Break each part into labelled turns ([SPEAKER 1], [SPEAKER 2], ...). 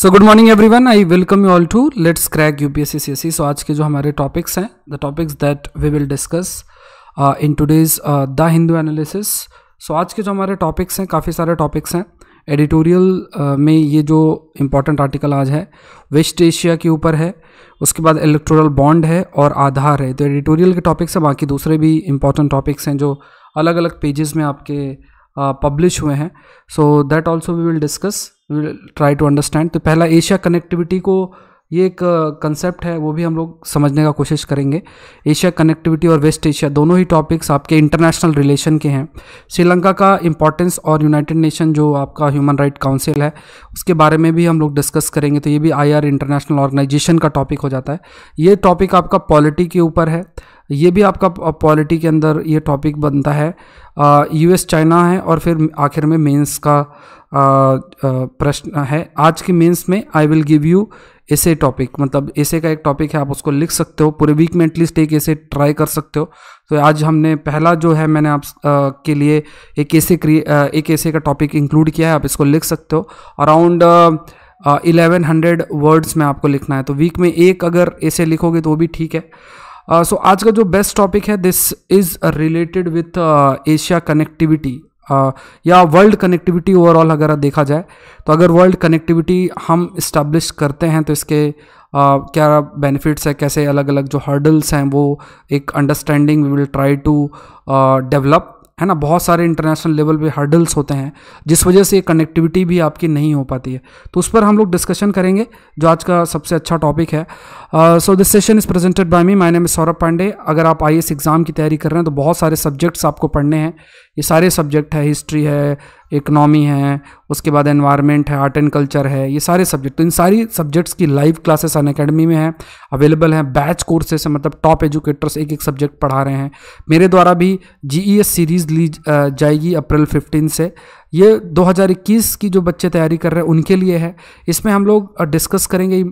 [SPEAKER 1] so good morning everyone I welcome you all to let's crack U P S C so सी सी सो आज के जो हमारे टॉपिक्स हैं the topics that we will discuss in today's the Hindu analysis so आज के जो हमारे टॉपिक्स हैं काफ़ी सारे टॉपिक्स हैं एडिटोरियल uh, में ये जो इम्पोर्टेंट आर्टिकल आज है वेस्ट एशिया के ऊपर है उसके बाद इलेक्ट्रोरल बॉन्ड है और आधार है तो एडिटोरियल के टॉपिक्स हैं बाकी दूसरे भी इम्पोर्टेंट टॉपिक्स हैं जो अलग अलग पेजेस में आपके पब्लिश uh, हुए हैं so that also we will discuss will try to understand तो पहला एशिया कनेक्टिविटी को ये एक कंसेप्ट uh, है वो भी हम लोग समझने का कोशिश करेंगे एशिया कनेक्टिविटी और वेस्ट एशिया दोनों ही टॉपिक्स आपके इंटरनेशनल रिलेशन के हैं श्रीलंका का इंपॉर्टेंस और यूनाइटेड नेशन जो आपका ह्यूमन राइट काउंसिल है उसके बारे में भी हम लोग डिस्कस करेंगे तो ये भी आई इंटरनेशनल ऑर्गेनाइजेशन का टॉपिक हो जाता है ये टॉपिक आपका पॉलिटी के ऊपर है ये भी आपका पॉलिटी uh, के अंदर ये टॉपिक बनता है यूएस uh, चाइना है और फिर आखिर में मेंस का प्रश्न है आज के मेंस में आई विल गिव यू ऐसे टॉपिक मतलब ऐसे का एक टॉपिक है आप उसको लिख सकते हो पूरे वीक में एटलीस्ट एक ऐसे ट्राई कर सकते हो तो आज हमने पहला जो है मैंने आप आ, के लिए एक ऐसे एक ऐसे का टॉपिक इंक्लूड किया है आप इसको लिख सकते हो अराउंड इलेवन हंड्रेड वर्ड्स में आपको लिखना है तो वीक में एक अगर ऐसे लिखोगे तो वो भी ठीक है सो uh, so, आज का जो बेस्ट टॉपिक है this is related with Asia connectivity या वर्ल्ड कनेक्टिविटी ओवरऑल अगर देखा जाए तो अगर वर्ल्ड कनेक्टिविटी हम इस्टेब्लिश करते हैं तो इसके क्या बेनिफिट्स है कैसे अलग अलग जो हर्डल्स हैं वो एक understanding we will try to develop है ना बहुत सारे इंटरनेशनल लेवल पे हर्डल्स होते हैं जिस वजह से ये कनेक्टिविटी भी आपकी नहीं हो पाती है तो उस पर हम लोग डिस्कशन करेंगे जो आज का सबसे अच्छा टॉपिक है so this session is presented by me my name is Saurabh Pandey अगर आप आई एग्ज़ाम की तैयारी कर रहे हैं तो बहुत सारे सब्जेक्ट्स आपको पढ़ने हैं ये सारे सब्जेक्ट है हिस्ट्री है इकनॉमी है उसके बाद एनवायरनमेंट है आर्ट एंड कल्चर है ये सारे सब्जेक्ट तो इन सारी सब्जेक्ट्स की लाइव क्लासेस अन अकेडमी में हैं अवेलेबल हैं बैच कोर्सेस हैं मतलब टॉप एजुकेटर्स एक एक सब्जेक्ट पढ़ा रहे हैं मेरे द्वारा भी जी सीरीज़ e ली जाएगी अप्रैल फिफ्टीन से ये 2021 की जो बच्चे तैयारी कर रहे हैं उनके लिए है इसमें हम लोग डिस्कस करेंगे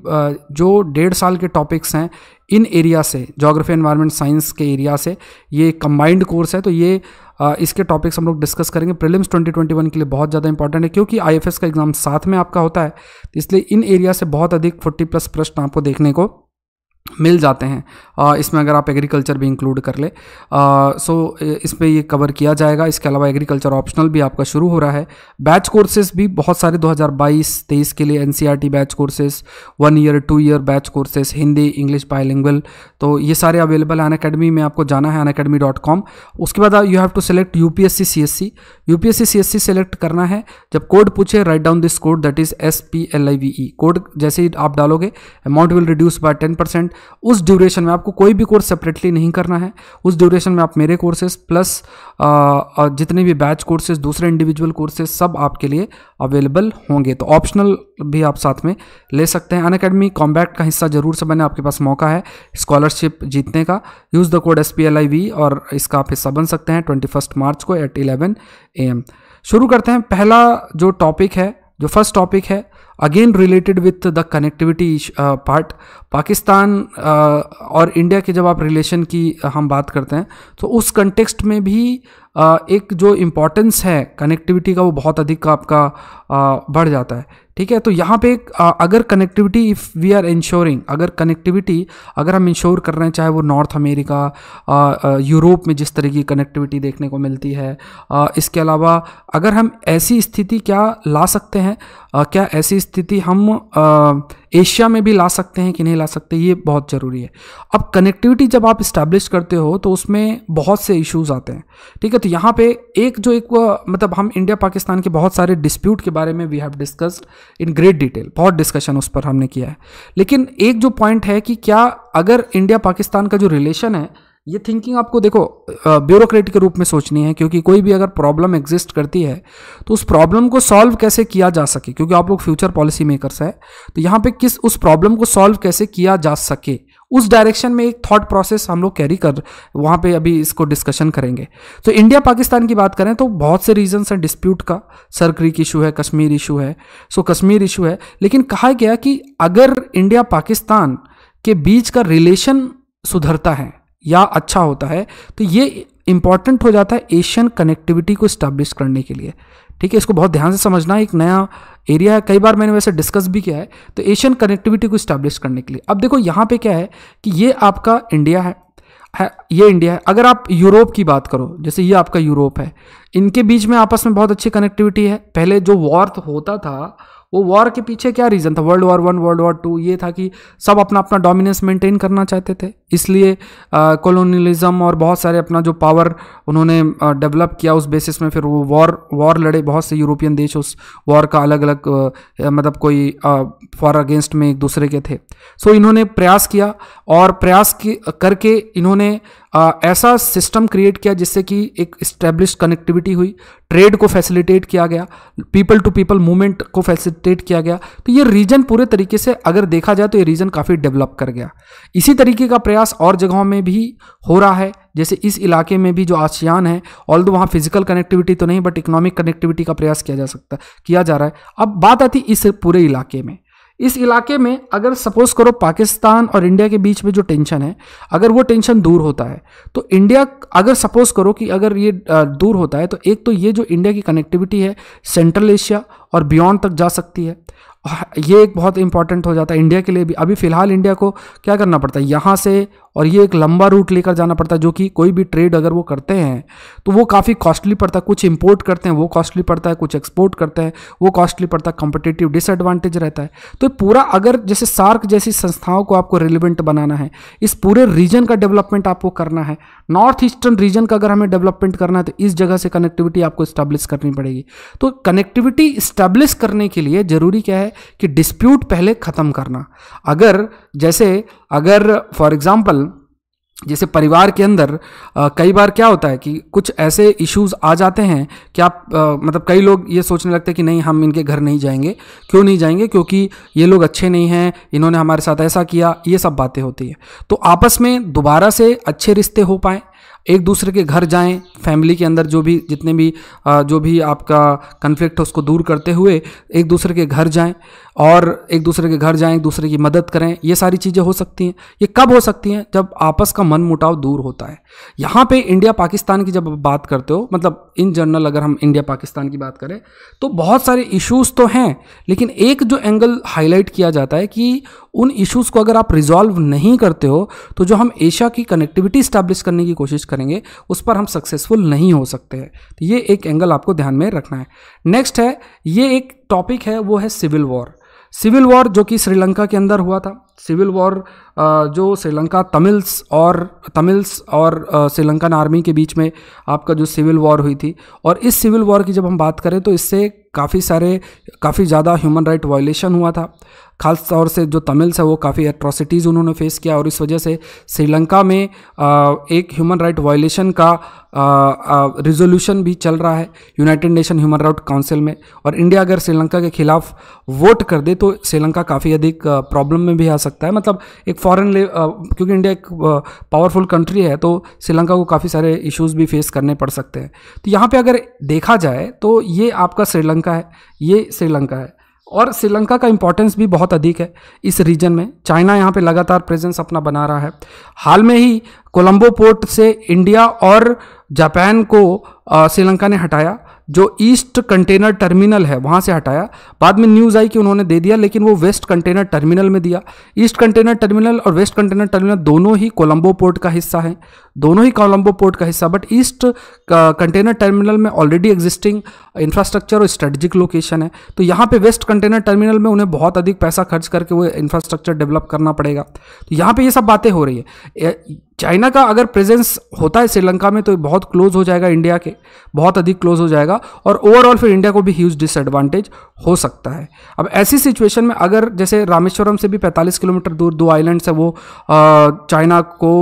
[SPEAKER 1] जो डेढ़ साल के टॉपिक्स हैं इन एरिया से जोग्राफी एनवायरनमेंट साइंस के एरिया से ये कंबाइंड कोर्स है तो ये इसके टॉपिक्स हम लोग डिस्कस करेंगे प्रीलिम्स 2021 के लिए बहुत ज़्यादा इंपॉर्टेंट है क्योंकि आईएफएस का एग्ज़ाम साथ में आपका होता है तो इसलिए इन एरिया से बहुत अधिक 40 प्लस प्रश्न आपको देखने को मिल जाते हैं इसमें अगर आप एग्रीकल्चर भी इंक्लूड कर ले सो इस पर ये कवर किया जाएगा इसके अलावा एग्रीकल्चर ऑप्शनल भी आपका शुरू हो रहा है बैच कोर्सेज भी बहुत सारे 2022-23 के लिए एन batch courses one year two year batch courses Hindi English bilingual तो ये सारे अवेलेबल है अन में आपको जाना है अन उसके बाद you have to select U P S C select करना है जब कोड पूछे write down this code that is S P L I V E code जैसे ही आप डालोगे amount will reduce by ten percent student उस ड्यूरेशन में आपको कोई भी कोर्स सेपरेटली नहीं करना है उस ड्यूरेशन में आप मेरे कोर्सेज प्लस जितने भी बैच कोर्सेज दूसरे इंडिविजुअल कोर्सेज सब आपके लिए अवेलेबल होंगे तो ऑप्शनल भी आप साथ में ले सकते हैं अन अकेडमी कॉम्बैक्ट का हिस्सा जरूर से बने आपके पास मौका है स्कॉलरशिप जीतने का यूज़ द कोड एस और इसका आप हिस्सा बन सकते हैं ट्वेंटी फर्स्ट मार्च को एट इलेवन ए एम शुरू करते हैं पहला जो टॉपिक है जो फर्स्ट टॉपिक है again related with the connectivity part Pakistan और इंडिया के जब आप रिलेशन की uh, हम बात करते हैं तो उस कंटेक्स्ट में भी uh, एक जो इम्पोर्टेंस है कनेक्टिविटी का वो बहुत अधिक आपका uh, बढ़ जाता है ठीक है तो यहाँ पे अगर connectivity if we are ensuring अगर कनेक्टिविटी अगर हम इंश्योर कर रहे हैं चाहे वो नॉर्थ अमेरिका यूरोप में जिस तरह की कनेक्टिविटी देखने को मिलती है इसके अलावा अगर हम ऐसी स्थिति क्या ला सकते हैं क्या ऐसी स्थिति हम एशिया में भी ला सकते हैं कि नहीं ला सकते ये बहुत ज़रूरी है अब कनेक्टिविटी जब आप इस्टेब्लिश करते हो तो उसमें बहुत से इश्यूज आते हैं ठीक है तो यहाँ पे एक जो एक मतलब हम इंडिया पाकिस्तान के बहुत सारे डिस्प्यूट के बारे में we have discussed in great detail बहुत डिस्कशन उस पर हमने किया है लेकिन एक जो पॉइंट है कि क्या अगर इंडिया पाकिस्तान का जो रिलेशन है ये थिंकिंग आपको देखो ब्यूरोक्रेट के रूप में सोचनी है क्योंकि कोई भी अगर प्रॉब्लम एग्जिस्ट करती है तो उस प्रॉब्लम को सॉल्व कैसे किया जा सके क्योंकि आप लोग फ्यूचर पॉलिसी मेकर्स हैं तो यहाँ पे किस उस प्रॉब्लम को सॉल्व कैसे किया जा सके उस डायरेक्शन में एक थॉट प्रोसेस हम लोग कैरी कर वहाँ पे अभी इसको डिस्कशन करेंगे तो इंडिया पाकिस्तान की बात करें तो बहुत से रीजन्स हैं डिस्प्यूट का सर इशू है कश्मीर इशू है सो कश्मीर इशू है लेकिन कहा गया कि अगर इंडिया पाकिस्तान के बीच का रिलेशन सुधरता है या अच्छा होता है तो ये इंपॉर्टेंट हो जाता है एशियन कनेक्टिविटी को इस्टेब्लिश करने के लिए ठीक है इसको बहुत ध्यान से समझना एक नया एरिया है कई बार मैंने वैसे डिस्कस भी किया है तो एशियन कनेक्टिविटी को इस्टेब्लिश करने के लिए अब देखो यहाँ पे क्या है कि ये आपका इंडिया है है ये इंडिया है अगर आप यूरोप की बात करो जैसे ये आपका यूरोप है इनके बीच में आपस में बहुत अच्छी कनेक्टिविटी है पहले जो वॉर होता था वो वॉर के पीछे क्या रीज़न था world war one world war two ये था कि सब अपना अपना डोमिनेंस मेंटेन करना चाहते थे इसलिए कॉलोनियलिज्म और बहुत सारे अपना जो पावर उन्होंने डेवलप किया उस बेसिस में फिर वो वॉर वॉर लड़े बहुत से यूरोपियन देश उस वॉर का अलग अलग मतलब कोई फॉर अगेंस्ट में एक दूसरे के थे सो so, इन्होंने प्रयास किया और प्रयास करके इन्होंने आ, ऐसा सिस्टम क्रिएट किया जिससे कि एक इस्टेब्लिश कनेक्टिविटी हुई ट्रेड को फैसिलिटेट किया गया पीपल टू पीपल मूवमेंट को फैसिलिटेट किया गया तो ये रीजन पूरे तरीके से अगर देखा जाए तो ये रीजन काफ़ी डेवलप कर गया इसी तरीके का प्रयास और जगहों में भी हो रहा है जैसे इस इलाके में भी जो आसियान है ऑल दो वहाँ फिजिकल कनेक्टिविटी तो नहीं बट इकोनॉमिक कनेक्टिविटी का प्रयास किया जा सकता किया जा रहा है अब बात आती इस पूरे इलाके में इस इलाके में अगर सपोज करो पाकिस्तान और इंडिया के बीच में जो टेंशन है अगर वो टेंशन दूर होता है तो इंडिया अगर सपोज करो कि अगर ये दूर होता है तो एक तो ये जो इंडिया की कनेक्टिविटी है सेंट्रल एशिया और बियॉन्ड तक जा सकती है ये एक बहुत इंपॉर्टेंट हो जाता है इंडिया के लिए भी अभी फ़िलहाल इंडिया को क्या करना पड़ता है यहाँ से और ये एक लंबा रूट लेकर जाना पड़ता है जो कि कोई भी ट्रेड अगर वो करते हैं तो वो काफ़ी कॉस्टली पड़ता है कुछ इंपोर्ट करते हैं वो कॉस्टली पड़ता है कुछ एक्सपोर्ट करते हैं वो कॉस्टली पड़ता है कॉम्पिटेटिव डिसएडवांटेज रहता है तो पूरा अगर जैसे सार्क जैसी संस्थाओं को आपको रिलिवेंट बनाना है इस पूरे रीजन का डेवलपमेंट आपको करना है नॉर्थ ईस्टर्न रीजन का अगर हमें डेवलपमेंट करना है तो इस जगह से कनेक्टिविटी आपको इस्टेब्लिश करनी पड़ेगी तो कनेक्टिविटी इस्टेब्लिश करने के लिए ज़रूरी क्या है कि डिस्प्यूट पहले ख़त्म करना अगर जैसे अगर फॉर एग्ज़ाम्पल जैसे परिवार के अंदर आ, कई बार क्या होता है कि कुछ ऐसे इश्यूज आ जाते हैं कि आप आ, मतलब कई लोग ये सोचने लगते हैं कि नहीं हम इनके घर नहीं जाएंगे क्यों नहीं जाएंगे क्योंकि ये लोग अच्छे नहीं हैं इन्होंने हमारे साथ ऐसा किया ये सब बातें होती है तो आपस में दोबारा से अच्छे रिश्ते हो पाएँ एक दूसरे के घर जाएं फैमिली के अंदर जो भी जितने भी जो भी आपका कन्फ्लिक्ट उसको दूर करते हुए एक दूसरे के घर जाएं और एक दूसरे के घर जाएं एक दूसरे की मदद करें ये सारी चीज़ें हो सकती हैं ये कब हो सकती हैं जब आपस का मन मुटाव दूर होता है यहाँ पे इंडिया पाकिस्तान की जब बात करते हो मतलब इन जनरल अगर हम इंडिया पाकिस्तान की बात करें तो बहुत सारे इश्यूज़ तो हैं लेकिन एक जो एंगल हाईलाइट किया जाता है कि उन इश्यूज़ को अगर आप रिजॉल्व नहीं करते हो तो जो हम एशिया की कनेक्टिविटी स्टैब्लिश करने की कोशिश करेंगे उस पर हम सक्सेसफुल नहीं हो सकते हैं तो ये एक एंगल आपको ध्यान में रखना है नेक्स्ट है ये एक टॉपिक है वो है सिविल वॉर सिविल वॉर जो कि श्रीलंका के अंदर हुआ था सिविल वॉर जो श्रीलंका तमिल्स और तमिल्स और श्रीलंकन आर्मी के बीच में आपका जो सिविल वॉर हुई थी और इस सिविल वॉर की जब हम बात करें तो इससे काफ़ी सारे काफ़ी ज़्यादा ह्यूमन राइट वायलेशन हुआ था खास तौर से जो तमिल्स है वो काफ़ी एट्रॉसिटीज़ उन्होंने फेस किया और इस वजह से श्रीलंका में एक ह्यूमन राइट वायलेशन का रिजोल्यूशन भी चल रहा है United Nation human right council में और इंडिया अगर श्रीलंका के खिलाफ वोट कर दे तो श्रीलंका काफ़ी अधिक प्रॉब्लम में भी आ सकता है मतलब एक फॉरेन ले क्योंकि इंडिया एक पावरफुल कंट्री है तो श्रीलंका को काफ़ी सारे इश्यूज भी फेस करने पड़ सकते हैं तो यहाँ पे अगर देखा जाए तो ये आपका श्रीलंका है ये श्रीलंका है और श्रीलंका का इंपॉर्टेंस भी बहुत अधिक है इस रीजन में चाइना यहाँ पे लगातार प्रेजेंस अपना बना रहा है हाल में ही कोलंबो पोर्ट से इंडिया और जापान को श्रीलंका ने हटाया जो ईस्ट कंटेनर टर्मिनल है वहाँ से हटाया बाद में न्यूज़ आई कि उन्होंने दे दिया लेकिन वो वेस्ट कंटेनर टर्मिनल में दिया ईस्ट कंटेनर टर्मिनल और वेस्ट कंटेनर टर्मिनल दोनों ही कोलंबो पोर्ट का हिस्सा है दोनों ही कोलंबो पोर्ट का हिस्सा बट ईस्ट कंटेनर टर्मिनल में ऑलरेडी एग्जिस्टिंग इंफ्रास्ट्रक्चर और स्ट्रेटजिक लोकेशन है तो यहाँ पर वेस्ट कंटेनर टर्मिनल में उन्हें बहुत अधिक पैसा खर्च करके वो इंफ्रास्ट्रक्चर डेवलप करना पड़ेगा तो यहाँ पर ये सब बातें हो रही है चाइना का अगर प्रेजेंस होता है श्रीलंका में तो बहुत क्लोज हो जाएगा इंडिया के बहुत अधिक क्लोज हो जाएगा और ओवरऑल फिर इंडिया को भी ह्यूज डिसएडवांटेज हो सकता है अब ऐसी सिचुएशन में अगर जैसे रामेश्वरम से भी 45 किलोमीटर दूर दो आइलैंड्स है वो चाइना को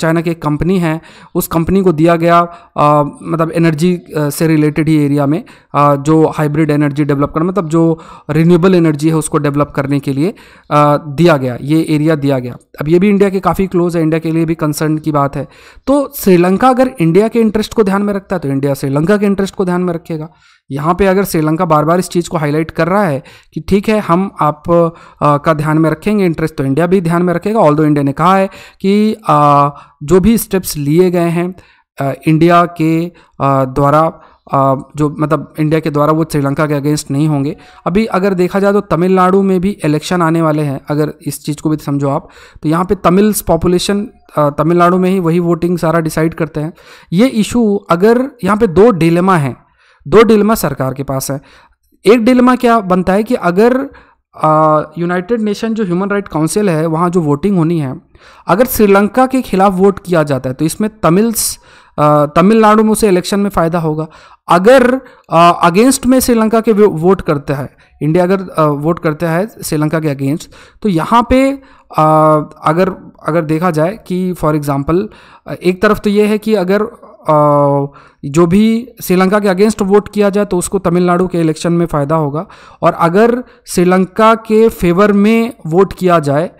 [SPEAKER 1] चाइना की एक कंपनी है उस कंपनी को दिया गया आ, मतलब एनर्जी से रिलेटेड ही एरिया में आ, जो हाइब्रिड एनर्जी डेवलप करना मतलब जो रिन्यूएबल एनर्जी है उसको डेवलप करने के लिए आ, दिया गया ये एरिया दिया गया अब ये भी इंडिया के काफ़ी क्लोज है इंडिया के लिए भी कंसर्न की बात है तो श्रीलंका अगर इंडिया के इंटरेस्ट को ध्यान में रखता है तो इंडिया श्रीलंका के इंटरेस्ट को ध्यान में रखेगा यहाँ पे अगर श्रीलंका बार बार इस चीज़ को हाईलाइट कर रहा है कि ठीक है हम आप आ, का ध्यान में रखेंगे इंटरेस्ट तो इंडिया भी ध्यान में रखेगा ऑल इंडिया ने कहा है कि आ, जो भी स्टेप्स लिए गए हैं आ, इंडिया के आ, द्वारा जो मतलब इंडिया के द्वारा वो श्रीलंका के अगेंस्ट नहीं होंगे अभी अगर देखा जाए तो तमिलनाडु में भी इलेक्शन आने वाले हैं अगर इस चीज़ को भी समझो आप तो यहाँ पे तमिल्स पॉपुलेशन तमिलनाडु में ही वही वोटिंग सारा डिसाइड करते हैं ये इशू अगर यहाँ पे दो डिलेमा हैं दो डिलेमा सरकार के पास है एक डिलेमा क्या बनता है कि अगर यूनाइटेड नेशन जो ह्यूमन राइट काउंसिल है वहाँ जो वोटिंग होनी है अगर श्रीलंका के खिलाफ वोट किया जाता है तो इसमें तमिल्स तमिलनाडु में उसे इलेक्शन में फ़ायदा होगा अगर अगेंस्ट में श्रीलंका के वोट करता है इंडिया अगर वोट करता है श्रीलंका के अगेंस्ट तो यहाँ पे अगर अगर देखा जाए कि फॉर एग्ज़ाम्पल एक तरफ तो ये है कि अगर जो भी श्रीलंका के अगेंस्ट वोट किया जाए तो उसको तमिलनाडु के इलेक्शन में फ़ायदा होगा और अगर श्रीलंका के फेवर में वोट किया जाए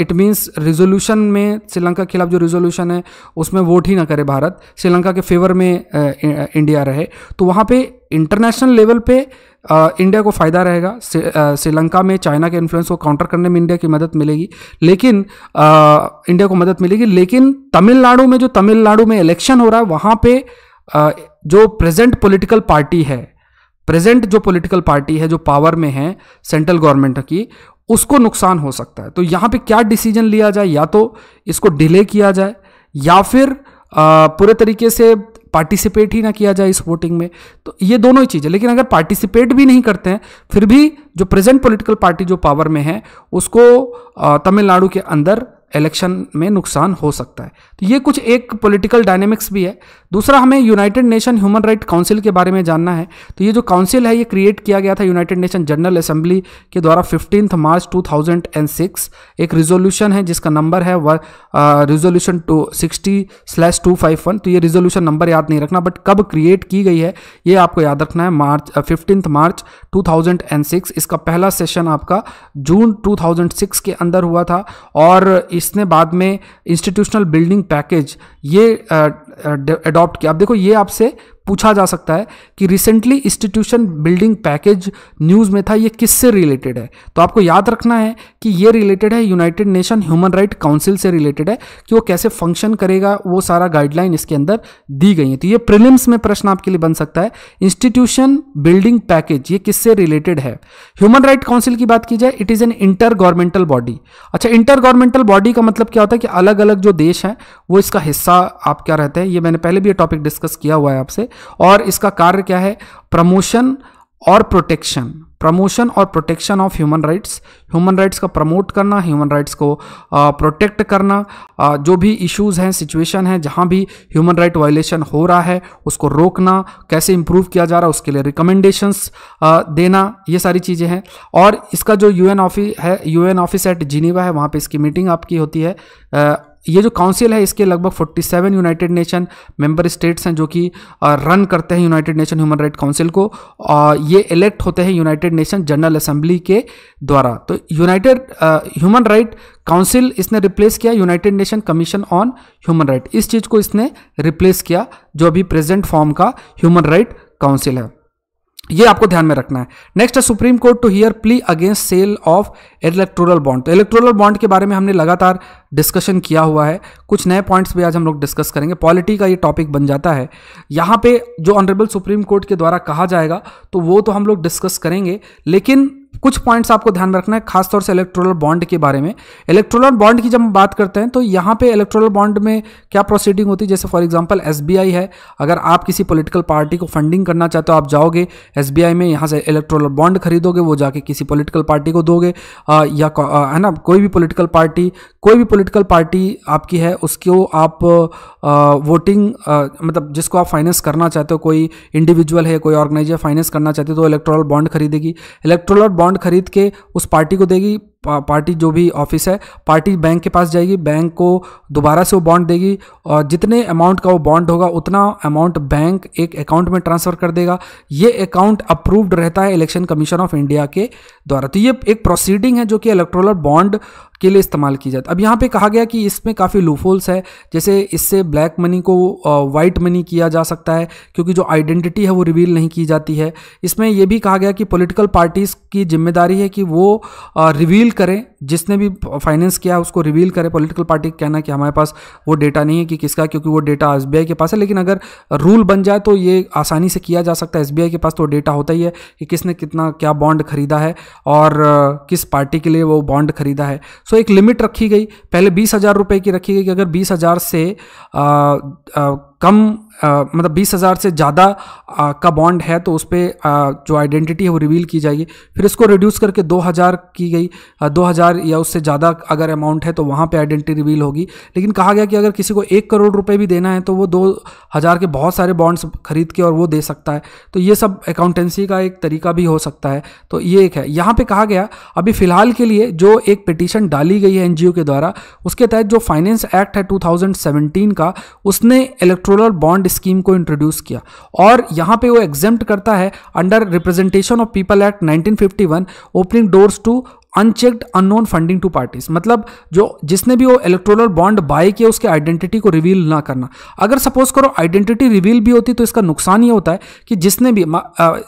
[SPEAKER 1] इट मीन्स रिजोल्यूशन में श्रीलंका के खिलाफ जो रिजोल्यूशन है उसमें वोट ही ना करे भारत श्रीलंका के फेवर में uh, इंडिया रहे तो वहाँ पे इंटरनेशनल लेवल पे इंडिया को फ़ायदा रहेगा श्रीलंका में चाइना के इन्फ्लुएंस को काउंटर करने में इंडिया की मदद मिलेगी लेकिन इंडिया को मदद मिलेगी लेकिन तमिलनाडु में जो तमिलनाडु में इलेक्शन हो रहा है वहाँ पर जो प्रेजेंट पोलिटिकल पार्टी है प्रेजेंट जो पॉलिटिकल पार्टी है जो पावर में है सेंट्रल गवर्नमेंट की उसको नुकसान हो सकता है तो यहाँ पे क्या डिसीजन लिया जाए या तो इसको डिले किया जाए या फिर पूरे तरीके से पार्टिसिपेट ही ना किया जाए इस वोटिंग में तो ये दोनों ही चीज़ें लेकिन अगर पार्टिसिपेट भी नहीं करते हैं फिर भी जो प्रेजेंट पॉलिटिकल पार्टी जो पावर में है उसको तमिलनाडु के अंदर इलेक्शन में नुकसान हो सकता है तो ये कुछ एक पॉलिटिकल डायनेमिक्स भी है दूसरा हमें United Nation human right council के बारे में जानना है तो ये जो काउंसिल है ये क्रिएट किया गया था यूनाइटेड नेशन जनरल असेंबली के द्वारा फिफ्टींथ मार्च टू एक रिजोल्यूशन है जिसका नंबर है resolution two sixty slash two five one तो ये रिजोल्यूशन नंबर याद नहीं रखना बट कब क्रिएट की गई है ये आपको याद रखना है मार्च फिफ्टींथ मार्च टू इसका पहला सेशन आपका जून टू के अंदर हुआ था और इस इसने बाद में इंस्टीट्यूशनल बिल्डिंग पैकेज ये uh, अडॉप्ट किया अब देखो ये आपसे पूछा जा सकता है कि recently institution building package news में था ये किससे रिलेटेड है तो आपको याद रखना है कि ये रिलेटेड है United Nation human right council से रिलेटेड है कि वो कैसे फंक्शन करेगा वो सारा गाइडलाइन इसके अंदर दी गई है तो ये प्रिलिम्स में प्रश्न आपके लिए बन सकता है इंस्टीट्यूशन बिल्डिंग पैकेज ये किससे रिलेटेड है ह्यूमन राइट काउंसिल की बात की जाए it is an intergovernmental body अच्छा इंटर गवर्नमेंटल बॉडी का मतलब क्या होता है कि अलग अलग जो देश हैं वो इसका हिस्सा आप क्या रहते हैं है ये मैंने पहले भी ये टॉपिक डिस्कस किया हुआ है आपसे और इसका कार्य क्या है प्रमोशन और प्रोटेक्शन प्रमोशन और protection of human rights human rights का प्रमोट करना ह्यूमन राइट्स को प्रोटेक्ट uh, करना uh, जो भी इश्यूज हैं सिचुएशन है जहां भी ह्यूमन राइट वायलेशन हो रहा है उसको रोकना कैसे इंप्रूव किया जा रहा है उसके लिए रिकमेंडेशंस uh, देना ये सारी चीज़ें हैं और इसका जो यूएन ऑफिस है यूएन ऑफिस एट जिनीवा है वहां पर इसकी मीटिंग आपकी होती है uh, ये जो काउंसिल है इसके लगभग 47 यूनाइटेड नेशन मेंबर स्टेट्स हैं जो कि रन करते हैं United Nation human right council को और ये इलेक्ट होते हैं यूनाइटेड नेशन जनरल असेंबली के द्वारा तो यूनाइटेड ह्यूमन राइट काउंसिल इसने रिप्लेस किया United Nation commission on human right इस चीज़ को इसने रिप्लेस किया जो अभी प्रेजेंट फॉर्म का ह्यूमन राइट काउंसिल है ये आपको ध्यान में रखना है नेक्स्ट है supreme court to hear plea against sale of electoral bond तो इलेक्ट्रोरल बॉन्ड के बारे में हमने लगातार डिस्कशन किया हुआ है कुछ नए पॉइंट्स भी आज हम लोग डिस्कस करेंगे पॉलिटी का ये टॉपिक बन जाता है यहाँ पे जो ऑनरेबल सुप्रीम कोर्ट के द्वारा कहा जाएगा तो वो तो हम लोग डिस्कस करेंगे लेकिन कुछ पॉइंट्स आपको ध्यान में रखना है खासतौर से इलेक्ट्रोल बॉन्ड के बारे में इलेक्ट्रोल बॉन्ड की जब हम बात करते हैं तो यहाँ पे इलेक्ट्रोल बॉन्ड में क्या प्रोसीडिंग होती है जैसे फॉर एग्जांपल एसबीआई है अगर आप किसी पॉलिटिकल पार्टी को फंडिंग करना चाहते हो आप जाओगे एसबीआई में यहाँ से इलेक्ट्रोल बॉन्ड खरीदोगे वो जाके किसी पोलिटिकल पार्टी को दोगे आ, या है ना कोई भी पोलिटिकल पार्टी कोई भी पॉलिटिकल पार्टी आपकी है उसको आप वोटिंग मतलब जिसको आप फाइनेंस करना चाहते हो कोई इंडिविजुअल है कोई ऑर्गेनाइजर फाइनेंस करना चाहते हो तो इलेक्ट्रोल बॉन्ड खरीदेगी इलेक्ट्रोल बॉन्ड खरीद के उस पार्टी को देगी पार्टी जो भी ऑफिस है पार्टी बैंक के पास जाएगी बैंक को दोबारा से वो बॉन्ड देगी और जितने अमाउंट का वो बॉन्ड होगा उतना अमाउंट बैंक एक अकाउंट में ट्रांसफ़र कर देगा ये अकाउंट अप्रूव्ड रहता है इलेक्शन कमीशन ऑफ इंडिया के द्वारा तो ये एक प्रोसीडिंग है जो कि इलेक्ट्रोल बॉन्ड के लिए इस्तेमाल की जाती है अब यहाँ पे कहा गया कि इसमें काफ़ी लूफोल्स है जैसे इससे ब्लैक मनी को वाइट मनी किया जा सकता है क्योंकि जो आइडेंटिटी है वो रिवील नहीं की जाती है इसमें यह भी कहा गया कि पॉलिटिकल पार्टीज़ की जिम्मेदारी है कि वो रिवील करें जिसने भी फाइनेंस किया उसको रिवील करे पॉलिटिकल पार्टी का कहना कि हमारे पास वो डेटा नहीं है कि किसका क्योंकि वो डेटा एस के पास है लेकिन अगर रूल बन जाए तो ये आसानी से किया जा सकता है एस के पास तो डेटा होता ही है कि किसने कितना क्या बॉन्ड खरीदा है और किस पार्टी के लिए वो बॉन्ड खरीदा है सो एक लिमिट रखी गई पहले बीस हज़ार रुपये की रखी गई कि अगर बीस हज़ार से आ, आ, कम आ, मतलब बीस हज़ार से ज़्यादा का बॉन्ड है तो उस पर जो आइडेंटिटी है वो रिवील की जाएगी फिर इसको रिड्यूस करके दो हज़ार की गई दो हज़ार हज़ार या उससे ज़्यादा अगर अमाउंट है तो वहाँ पे आइडेंटिटी रिवील होगी लेकिन कहा गया कि अगर किसी को एक करोड़ रुपए भी देना है तो वो दो हज़ार के बहुत सारे बॉन्ड्स खरीद के और वो दे सकता है तो ये सब अकाउंटेंसी का एक तरीका भी हो सकता है तो ये एक है यहाँ पर कहा गया अभी फ़िलहाल के लिए जो एक पिटिशन डाली गई है एन के द्वारा उसके तहत जो फाइनेंस एक्ट है टू का उसने इलेक्ट्रोलर बॉन्ड स्कीम को इंट्रोड्यूस किया और यहाँ पर वो एग्जेम्प्ट करता है under representation of people act 1951 opening doors to unchecked unknown funding to parties मतलब जो जिसने भी वो इलेक्ट्रोलर बॉन्ड बाय किया उसके आइडेंटिटी को रिवील ना करना अगर सपोज करो आइडेंटिटी रिवील भी होती तो इसका नुकसान ये होता है कि जिसने भी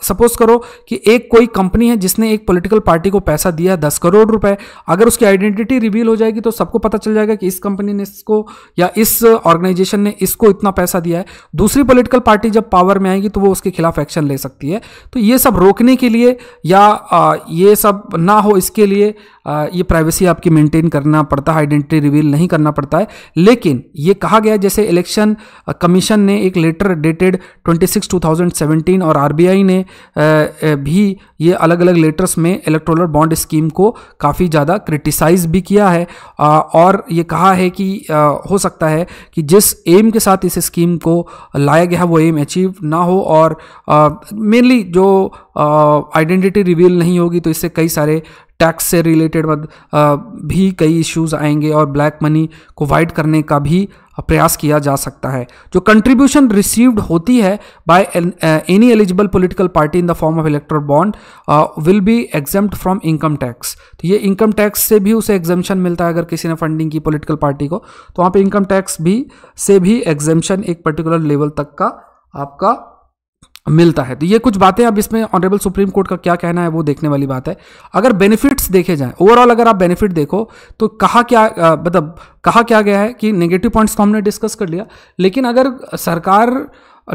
[SPEAKER 1] सपोज करो कि एक कोई कंपनी है जिसने एक पोलिटिकल पार्टी को पैसा दिया है दस करोड़ रुपए अगर उसकी आइडेंटिटी रिवील हो जाएगी तो सबको पता चल जाएगा कि इस कंपनी ने इसको या इस ऑर्गेनाइजेशन ने इसको इतना पैसा दिया है दूसरी पोलिटिकल पार्टी जब पावर में आएगी तो वो उसके खिलाफ एक्शन ले सकती है तो ये सब रोकने के लिए या ये सब ना हो इसके लिए uje, ये प्राइवेसी आपकी मेंटेन करना पड़ता है आइडेंटिटी रिवील नहीं करना पड़ता है लेकिन ये कहा गया जैसे इलेक्शन कमीशन ने एक लेटर डेटेड 26 2017 और आरबीआई ने भी ये अलग अलग लेटर्स में इलेक्ट्रोलर बॉन्ड स्कीम को काफ़ी ज़्यादा क्रिटिसाइज भी किया है और ये कहा है कि हो सकता है कि जिस एम के साथ इस स्कीम को लाया गया वो एम अचीव ना हो और मेनली जो आइडेंटिटी रिवील नहीं होगी तो इससे कई सारे टैक्स से रिलेटेड रिलेटेड भी कई इश्यूज आएंगे और ब्लैक मनी को वाइड करने का भी प्रयास किया जा सकता है जो कंट्रीब्यूशन रिसीव्ड होती है by any eligible political party in the form of electoral bond will be exempt from income tax तो ये इनकम टैक्स से भी उसे एग्जेम्पन मिलता है अगर किसी ने फंडिंग की पॉलिटिकल पार्टी को तो वहाँ पे इनकम टैक्स भी से भी एग्जामेशन एक पर्टिकुलर लेवल तक का आपका मिलता है तो ये कुछ बातें अब इसमें ऑनरेबल सुप्रीम कोर्ट का क्या कहना है वो देखने वाली बात है अगर बेनिफिट्स देखे जाएं ओवरऑल अगर आप बेनिफिट देखो तो कहा क्या मतलब कहा क्या गया है कि नेगेटिव पॉइंट्स को हमने डिस्कस कर लिया लेकिन अगर सरकार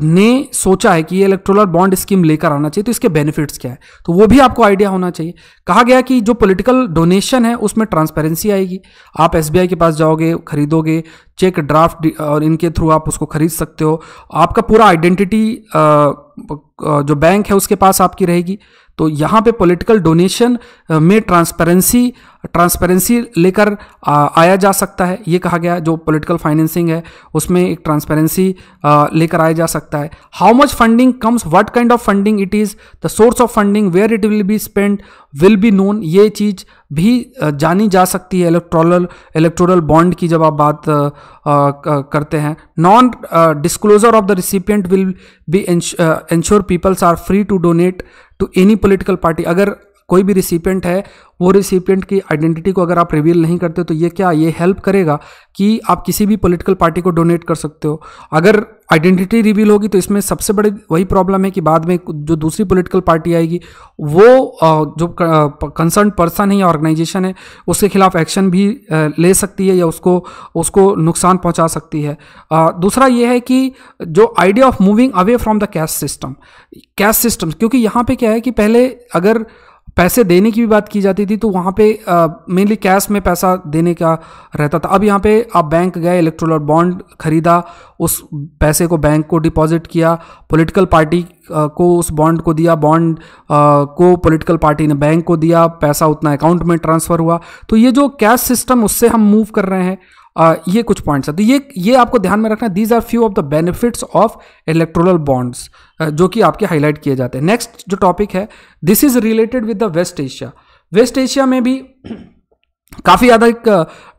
[SPEAKER 1] ने सोचा है कि ये इलेक्ट्रोलर बॉन्ड स्कीम लेकर आना चाहिए तो इसके बेनिफिट्स क्या है तो वो भी आपको आइडिया होना चाहिए कहा गया कि जो पॉलिटिकल डोनेशन है उसमें ट्रांसपेरेंसी आएगी आप एस के पास जाओगे खरीदोगे चेक ड्राफ्ट और इनके थ्रू आप उसको खरीद सकते हो आपका पूरा आइडेंटिटी जो बैंक है उसके पास आपकी रहेगी तो यहाँ पे पॉलिटिकल डोनेशन में ट्रांसपेरेंसी ट्रांसपेरेंसी लेकर आया जा सकता है ये कहा गया जो पॉलिटिकल फाइनेंसिंग है उसमें एक ट्रांसपेरेंसी लेकर आया जा सकता है how much funding comes what kind of funding it is the source of funding where it will be spend will be known ये चीज़ भी जानी जा सकती है इलेक्ट्रोल इलेक्ट्रोरल बॉन्ड की जब आप बात आ, आ, करते हैं non disclosure of the recipient will be ensure peoples are free to donate to any political party अगर कोई भी रिसिपियंट है वो रिसिपियंट की आइडेंटिटी को अगर आप रिवील नहीं करते तो ये क्या ये हेल्प करेगा कि आप किसी भी पॉलिटिकल पार्टी को डोनेट कर सकते हो अगर आइडेंटिटी रिवील होगी तो इसमें सबसे बड़ी वही प्रॉब्लम है कि बाद में जो दूसरी पॉलिटिकल पार्टी आएगी वो जो कंसर्न पर्सन है या ऑर्गेनाइजेशन है उसके खिलाफ एक्शन भी ले सकती है या उसको उसको नुकसान पहुंचा सकती है दूसरा ये है कि जो idea of moving away from the cash system cash system क्योंकि यहाँ पे क्या है कि पहले अगर पैसे देने की भी बात की जाती थी तो वहाँ पे मेनली कैश में पैसा देने का रहता था अब यहाँ पे आप बैंक गए इलेक्ट्रोलर बॉन्ड खरीदा उस पैसे को बैंक को डिपॉजिट किया पॉलिटिकल पार्टी को उस बॉन्ड को दिया बॉन्ड को पॉलिटिकल पार्टी ने बैंक को दिया पैसा उतना अकाउंट में ट्रांसफ़र हुआ तो ये जो कैश सिस्टम उससे हम मूव कर रहे हैं आ, ये कुछ पॉइंट्स हैं तो ये ये आपको ध्यान में रखना these are few of the benefits of electoral bonds जो कि आपके हाईलाइट किए जाते हैं नेक्स्ट जो टॉपिक है this is related with the west Asia west Asia में भी काफ़ी ज़्यादा एक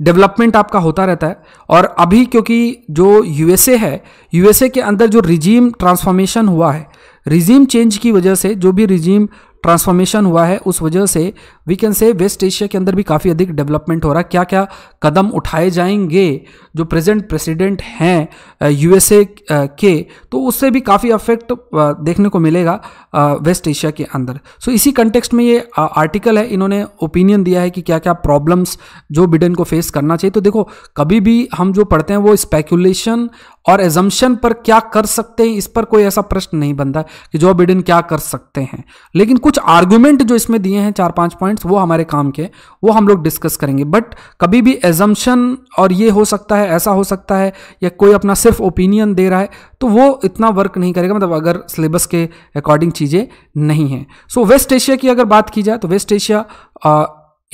[SPEAKER 1] डेवलपमेंट आपका होता रहता है और अभी क्योंकि जो यूएसए है यूएसए के अंदर जो रिजीम ट्रांसफॉर्मेशन हुआ है रिजीम चेंज की वजह से जो भी रिजीम ट्रांसफॉर्मेशन हुआ है उस वजह से we can say west Asia के अंदर भी काफ़ी अधिक डेवलपमेंट हो रहा है क्या क्या कदम उठाए जाएंगे जो प्रेजेंट प्रेसिडेंट हैं यूएसए के तो उससे भी काफ़ी अफेक्ट देखने को मिलेगा वेस्ट एशिया के अंदर सो so, इसी कंटेक्स्ट में ये आर्टिकल है इन्होंने ओपिनियन दिया है कि क्या क्या प्रॉब्लम्स जो बिडन को फेस करना चाहिए तो देखो कभी भी हम जो पढ़ते हैं वो स्पेकुलेशन और एजम्पन पर क्या कर सकते हैं इस पर कोई ऐसा प्रश्न नहीं बनता कि जो बिडिन क्या कर सकते हैं लेकिन कुछ आर्ग्यूमेंट जो इसमें दिए हैं चार पांच पॉइंट्स वो हमारे काम के वो हम लोग डिस्कस करेंगे बट कभी भी एजम्पन और ये हो सकता है ऐसा हो सकता है या कोई अपना सिर्फ ओपिनियन दे रहा है तो वो इतना वर्क नहीं करेगा मतलब अगर सिलेबस के अकॉर्डिंग चीज़ें नहीं हैं सो वेस्ट एशिया की अगर बात की जाए तो वेस्ट एशिया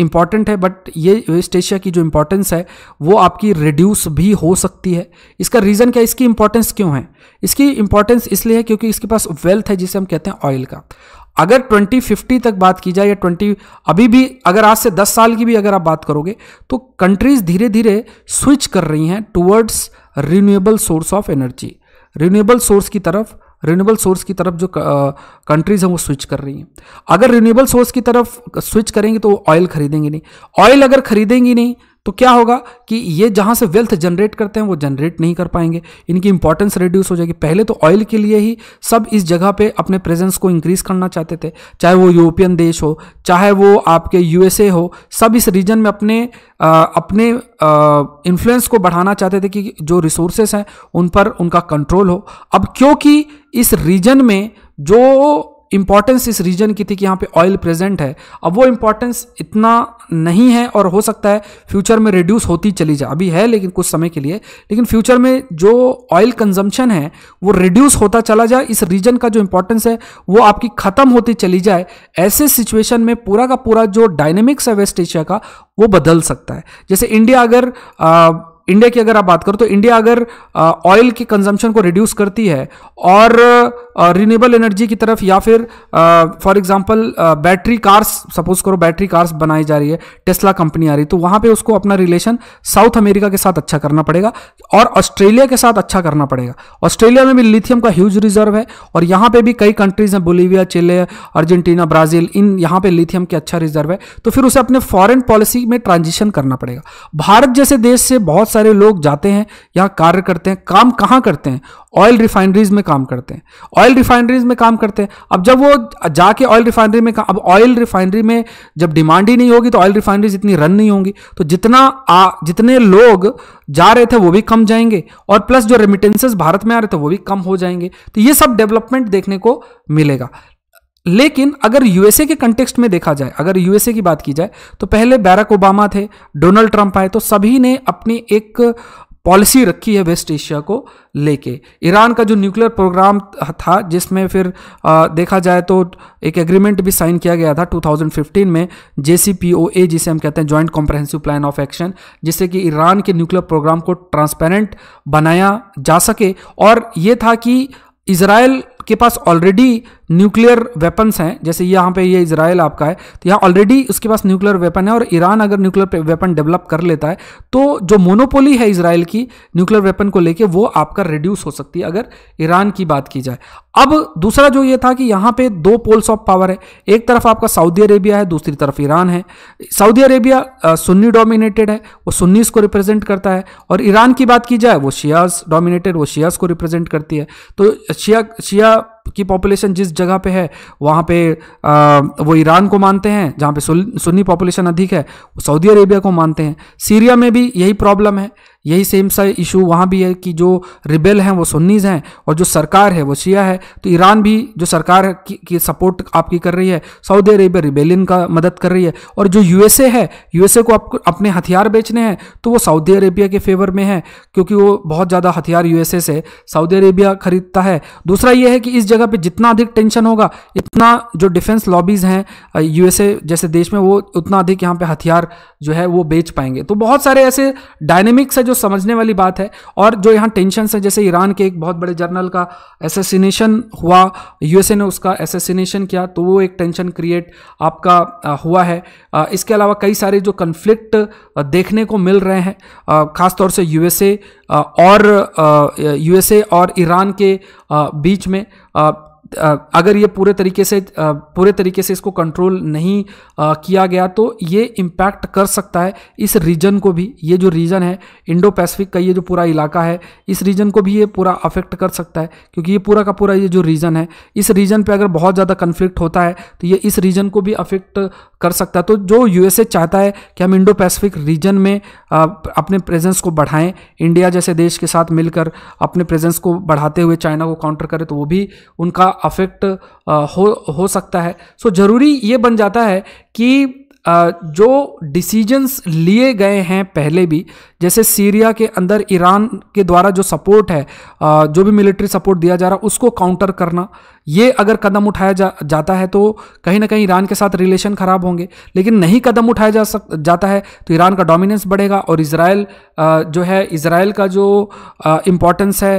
[SPEAKER 1] इम्पॉर्टेंट है बट ये वेस्ट एशिया की जो इम्पोर्टेंस है वो आपकी रिड्यूस भी हो सकती है इसका रीज़न क्या इसकी इम्पोर्टेंस क्यों है इसकी इम्पोर्टेंस इसलिए है क्योंकि इसके पास वेल्थ है जिसे हम कहते हैं ऑयल का अगर 2050 तक बात की जाए या 20 अभी भी अगर आज से 10 साल की भी अगर आप बात करोगे तो कंट्रीज धीरे धीरे स्विच कर रही हैं towards renewable source of energy renewable source की तरफ रिन्यूएबल सोर्स की तरफ जो कंट्रीज़ हैं वो स्विच कर रही हैं अगर रिन्यूएबल सोर्स की तरफ स्विच करेंगे तो ऑयल खरीदेंगे नहीं ऑयल अगर खरीदेंगी नहीं तो क्या होगा कि ये जहाँ से वेल्थ जनरेट करते हैं वो जनरेट नहीं कर पाएंगे इनकी इंपॉर्टेंस रिड्यूस हो जाएगी पहले तो ऑयल के लिए ही सब इस जगह पे अपने प्रेजेंस को इंक्रीज करना चाहते थे चाहे वो यूरोपियन देश हो चाहे वो आपके यूएसए हो सब इस रीजन में अपने आ, अपने इन्फ्लुएंस को बढ़ाना चाहते थे कि जो रिसोर्सेस हैं उन पर उनका कंट्रोल हो अब क्योंकि इस रीजन में जो इंपॉर्टेंस इस रीजन की थी कि यहाँ पे ऑयल प्रेजेंट है अब वो इंपॉर्टेंस इतना नहीं है और हो सकता है फ्यूचर में रिड्यूस होती चली जाए अभी है लेकिन कुछ समय के लिए लेकिन फ्यूचर में जो ऑयल कंजम्पशन है वो रिड्यूस होता चला जाए इस रीजन का जो इंपॉर्टेंस है वो आपकी ख़त्म होती चली जाए ऐसे सिचुएशन में पूरा का पूरा जो डायनेमिक्स है वेस्ट एशिया का वो बदल सकता है जैसे इंडिया अगर आ, इंडिया की अगर आप बात करो तो इंडिया अगर ऑयल के कंजम्पशन को रिड्यूस करती है और रिन्यूएबल एनर्जी की तरफ या फिर for example battery cars suppose करो बैटरी कार्स बनाई जा रही है टेस्ला कंपनी आ रही है तो वहां पे उसको अपना रिलेशन साउथ अमेरिका के साथ अच्छा करना पड़ेगा और ऑस्ट्रेलिया के साथ अच्छा करना पड़ेगा ऑस्ट्रेलिया में भी लिथियम का ह्यूज रिजर्व है और यहां पर भी कई कंट्रीज हैं बोलीविया चिले अर्जेंटीना ब्राजील इन यहां पर लिथियम के अच्छा रिजर्व है तो फिर उसे अपने फॉरन पॉलिसी में ट्रांजिशन करना पड़ेगा भारत जैसे देश से बहुत सारे लोग जाते हैं यहाँ कार्य करते हैं काम कहाँ करते हैं ऑयल रिफाइनरीज में काम करते हैं ऑयल रिफाइनरीज में काम करते हैं अब जब वो जाके ऑयल रिफाइनरी में अब ऑयल रिफाइनरी में जब डिमांड ही नहीं होगी तो ऑयल रिफाइनरीज इतनी रन नहीं होंगी तो जितना आ, जितने लोग जा रहे थे वो भी कम जाएंगे और प्लस जो रेमिटेंसेज भारत में आ रहे थे वो भी कम हो जाएंगे तो ये सब डेवलपमेंट देखने को मिलेगा लेकिन अगर यूएसए के कंटेक्स्ट में देखा जाए अगर यूएसए की बात की जाए तो पहले बैरक ओबामा थे डोनाल्ड ट्रंप आए तो सभी ने अपनी एक पॉलिसी रखी है वेस्ट एशिया को लेके ईरान का जो न्यूक्लियर प्रोग्राम था जिसमें फिर आ, देखा जाए तो एक एग्रीमेंट भी साइन किया गया था 2015 में जे जिसे हम कहते हैं joint comprehensive plan of action जिससे कि ईरान के न्यूक्लियर प्रोग्राम को ट्रांसपेरेंट बनाया जा सके और ये था कि इसराइल के पास ऑलरेडी न्यूक्लियर वेपन्स हैं जैसे यहाँ पे ये इसराइल आपका है तो यहाँ ऑलरेडी उसके पास न्यूक्लियर वेपन है और ईरान अगर न्यूक्लियर वेपन डेवलप कर लेता है तो जो मोनोपोली है इसराइल की न्यूक्लियर वेपन को लेके वो आपका रिड्यूस हो सकती है अगर ईरान की बात की जाए अब दूसरा जो ये था कि यहाँ पे दो पोल्स ऑफ पावर है एक तरफ आपका सऊदी अरेबिया है दूसरी तरफ ईरान है सऊदी अरेबिया सुन्नी डोमिनेटेड है वो सुन्नीस को रिप्रेजेंट करता है और ईरान की बात की जाए वो शियाज डोमिनेटेड वो शियाज़ को रिप्रेजेंट करती है तो शिया शिया की पॉपुलेशन जिस जगह पे है वहाँ पे आ, वो ईरान को मानते हैं जहाँ पे सुन्नी पॉपुलेशन अधिक है वो सऊदी अरेबिया को मानते हैं सीरिया में भी यही प्रॉब्लम है यही सेम सा इशू वहाँ भी है कि जो रिबेल हैं वो सुन्नीज़ हैं और जो सरकार है वो शिया है तो ईरान भी जो सरकार की, की सपोर्ट आपकी कर रही है सऊदी अरेबिया रिबेलियन का मदद कर रही है और जो यूएसए है यूएसए को आपको अपने हथियार बेचने हैं तो वो सऊदी अरेबिया के फेवर में है क्योंकि वो बहुत ज़्यादा हथियार यूएसए से सऊदी अरेबिया खरीदता है दूसरा ये है कि इस जगह पर जितना अधिक टेंशन होगा इतना जो डिफेंस लॉबीज़ हैं यू जैसे देश में वो उतना अधिक यहाँ पर हथियार जो है वो बेच पाएंगे तो बहुत सारे ऐसे डायनेमिक्स है जो समझने वाली बात है और जो यहाँ टेंशन है जैसे ईरान के एक बहुत बड़े जर्नल का एसेसिनेशन हुआ यूएसए ने उसका एसेसिनेशन किया तो वो एक टेंशन क्रिएट आपका हुआ है इसके अलावा कई सारे जो कन्फ्लिक्ट देखने को मिल रहे हैं ख़ासतौर से यूएसए और यूएसए और ईरान के बीच में अगर ये पूरे तरीके से पूरे तरीके से इसको कंट्रोल नहीं किया गया तो ये इम्पैक्ट कर सकता है इस रीजन को भी ये जो रीजन है इंडो पैसिफिक का ये जो पूरा इलाका है इस रीजन को भी ये पूरा अफेक्ट कर सकता है क्योंकि ये पूरा का पूरा ये जो रीजन है इस रीजन पे अगर बहुत ज़्यादा कन्फ्लिक्ट होता है तो ये इस रीजन को भी अफेक्ट कर सकता तो जो यूएसए चाहता है कि हम इंडो पैसिफिक रीजन में अपने प्रेजेंस को बढ़ाएं इंडिया जैसे देश के साथ मिलकर अपने प्रेजेंस को बढ़ाते हुए चाइना को काउंटर करें तो वो भी उनका अफेक्ट हो हो सकता है सो ज़रूरी ये बन जाता है कि जो डिसीजंस लिए गए हैं पहले भी जैसे सीरिया के अंदर ईरान के द्वारा जो सपोर्ट है जो भी मिलिट्री सपोर्ट दिया जा रहा है उसको काउंटर करना ये अगर कदम उठाया जा, जाता है तो कहीं ना कहीं ईरान के साथ रिलेशन खराब होंगे लेकिन नहीं कदम उठाया जा सक जाता है तो ईरान का डोमिनेंस बढ़ेगा और इसराइल जो है इसराइल का जो इम्पोर्टेंस है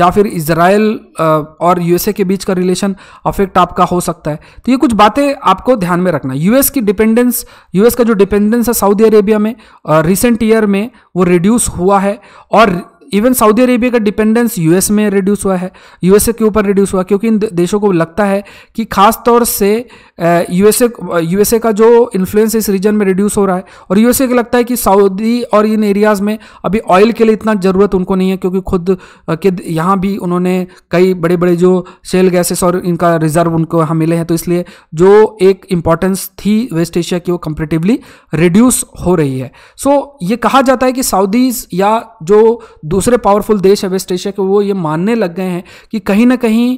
[SPEAKER 1] या फिर इसराइल और यूएसए के बीच का रिलेशन अफेक्ट आपका हो सकता है तो ये कुछ बातें आपको ध्यान में रखना यूएस की डिपेंडेंस यूएस का जो डिपेंडेंस है सऊदी अरेबिया में रिसेंट ईयर में वो रिड्यूस हुआ है और इवन सऊदी अरेबिया का डिपेंडेंस यूएस में रिड्यूस हुआ है यूएसए के ऊपर रिड्यूस हुआ क्योंकि इन देशों को लगता है कि खास तौर से यूएसए यूएसए का जो इन्फ्लुएंस इस रीजन में रिड्यूस हो रहा है और यूएसए को लगता है कि सऊदी और इन एरियाज़ में अभी ऑयल के लिए इतना ज़रूरत उनको नहीं है क्योंकि खुद के यहाँ भी उन्होंने कई बड़े बड़े जो शेल गैसेस और इनका रिजर्व उनको यहाँ मिले हैं तो इसलिए जो एक इंपॉर्टेंस थी वेस्ट एशिया की वो कंपेटिवली रिड्यूस हो रही है सो so, ये कहा जाता है कि सऊदीज या जो दूसरे पावरफुल देश है वेस्ट एशिया के वो ये मानने लग गए हैं कि कहीं ना कहीं